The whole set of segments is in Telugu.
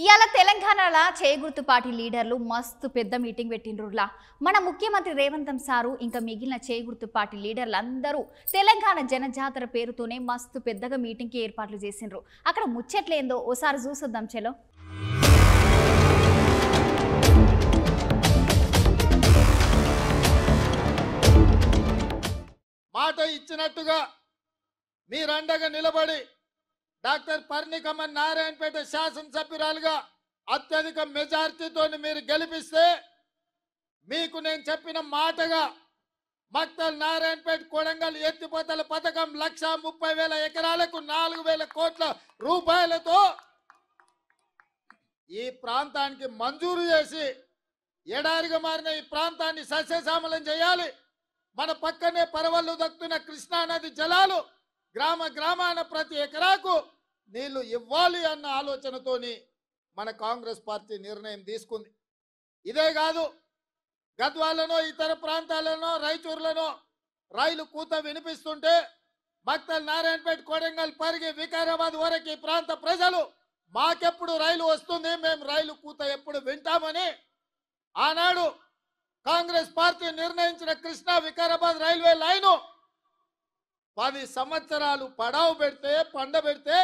ఇవాళ తెలంగాణలో చేయగుర్తు పార్టీ లీడర్లు మస్తు పెద్ద మీటింగ్ పెట్టినరులా మన ముఖ్యమంత్రి రేవంతం సారు ఇంకా మిగిలిన చేయగుర్తు పార్టీ లీడర్లు అందరూ తెలంగాణ జనజాతర పేరుతోనే మస్తు పెద్దగా మీటింగ్కి ఏర్పాట్లు చేసిండ్రు అక్కడ ముచ్చట్లేందో ఓసారి చూసొద్దాం చెలో మాట ఇచ్చినట్టుగా అండగా నిలబడి డాక్టర్ పర్ణికమన్ నారాయణపేట శాసనసభ్యురాలుగా అత్యధిక మెజార్టీతో మీరు గెలిపిస్తే మీకు నేను చెప్పిన మాటగా మక్తల్ నారాయణపేట కొడంగల్ ఎత్తిపోతల పథకం లక్ష ముప్పై వేల ఎకరాలకు నాలుగు వేల కోట్ల రూపాయలతో ఈ ప్రాంతానికి మంజూరు చేసి ఎడారిగా మారిన ఈ ప్రాంతాన్ని సస్యశ్యామలం చేయాలి మన పక్కనే పరవళ్ళు దక్కుతున్న కృష్ణానది జలాలు గ్రామ గ్రామాన ప్రతి ఎకరాకు నీళ్లు ఇవ్వాలి అన్న ఆలోచనతోని మన కాంగ్రెస్ పార్టీ నిర్ణయం తీసుకుంది ఇదే కాదు గద్వాలనో ఇతర ప్రాంతాలనో రైచూర్లను రైలు కూత వినిపిస్తుంటే భక్తల్ నారాయణపేట కొడంగల్ పరిగి వికారాబాద్ వరకు ఈ ప్రాంత ప్రజలు మాకెప్పుడు రైలు వస్తుంది మేము రైలు కూత ఎప్పుడు వింటామని ఆనాడు కాంగ్రెస్ పార్టీ నిర్ణయించిన కృష్ణా వికారాబాద్ రైల్వే లైను పది సంవత్సరాలు పడావు పెడితే పండ పెడితే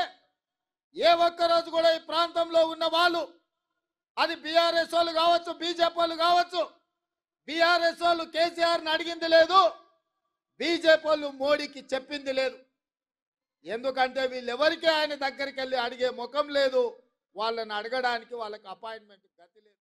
ఏ ఒక్కరోజు కూడా ఈ ప్రాంతంలో ఉన్న వాళ్ళు అది బీఆర్ఎస్ వాళ్ళు కావచ్చు బీజేపీ వాళ్ళు కావచ్చు బీఆర్ఎస్ వాళ్ళు కేసీఆర్ని అడిగింది లేదు బీజేపీ వాళ్ళు మోడీకి చెప్పింది లేదు ఎందుకంటే వీళ్ళెవరికీ ఆయన దగ్గరికి వెళ్ళి అడిగే ముఖం లేదు వాళ్ళని అడగడానికి వాళ్ళకి అపాయింట్మెంట్ గతి లేదు